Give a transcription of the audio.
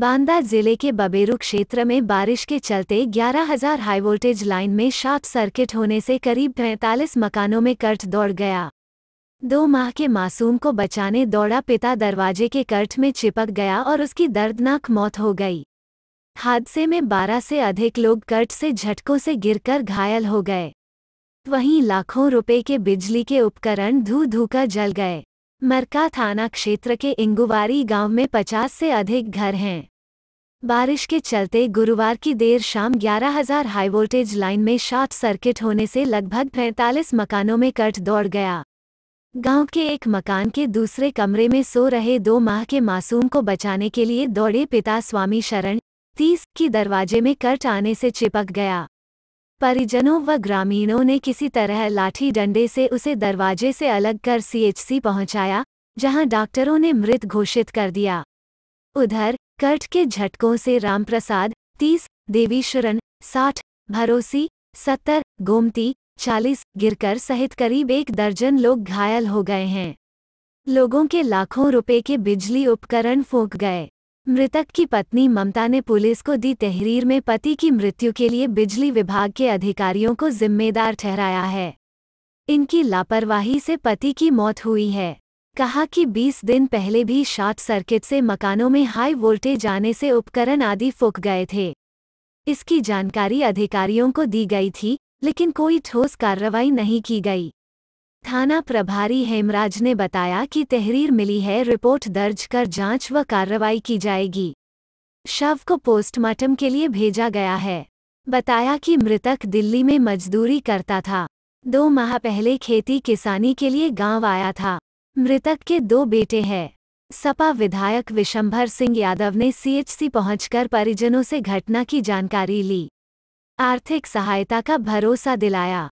बांदा जिले के बबेरू क्षेत्र में बारिश के चलते 11,000 हाई वोल्टेज लाइन में शॉर्ट सर्किट होने से करीब पैंतालीस मकानों में कर्ट दौड़ गया दो माह के मासूम को बचाने दौड़ा पिता दरवाजे के कर्ट में चिपक गया और उसकी दर्दनाक मौत हो गई हादसे में 12 से अधिक लोग कर्ट से झटकों से गिरकर घायल हो गए वहीं लाखों रुपए के बिजली के उपकरण धू धू का जल गए मरका थाना क्षेत्र के इंगुवारी गांव में 50 से अधिक घर हैं बारिश के चलते गुरुवार की देर शाम 11000 हाई वोल्टेज लाइन में शॉर्ट सर्किट होने से लगभग पैंतालीस मकानों में कट दौड़ गया गांव के एक मकान के दूसरे कमरे में सो रहे दो माह के मासूम को बचाने के लिए दौड़े पिता स्वामी शरण तीस की दरवाजे में कट आने से चिपक गया परिजनों व ग्रामीणों ने किसी तरह लाठी डंडे से उसे दरवाजे से अलग कर सीएचसी पहुंचाया जहां डॉक्टरों ने मृत घोषित कर दिया उधर कर्ट के झटकों से रामप्रसाद तीस देवीशरण साठ भरोसी सत्तर गोमती चालीस गिरकर सहित करीब एक दर्जन लोग घायल हो गए हैं लोगों के लाखों रुपए के बिजली उपकरण फूंक गए मृतक की पत्नी ममता ने पुलिस को दी तहरीर में पति की मृत्यु के लिए बिजली विभाग के अधिकारियों को जिम्मेदार ठहराया है इनकी लापरवाही से पति की मौत हुई है कहा कि 20 दिन पहले भी शॉर्ट सर्किट से मकानों में हाई वोल्टेज आने से उपकरण आदि फूक गए थे इसकी जानकारी अधिकारियों को दी गई थी लेकिन कोई ठोस कार्रवाई नहीं की गई थाना प्रभारी हेमराज ने बताया कि तहरीर मिली है रिपोर्ट दर्ज कर जांच व कार्रवाई की जाएगी शव को पोस्टमार्टम के लिए भेजा गया है बताया कि मृतक दिल्ली में मजदूरी करता था दो माह पहले खेती किसानी के लिए गांव आया था मृतक के दो बेटे हैं सपा विधायक विशंभर सिंह यादव ने सीएचसी पहुंचकर परिजनों से घटना की जानकारी ली आर्थिक सहायता का भरोसा दिलाया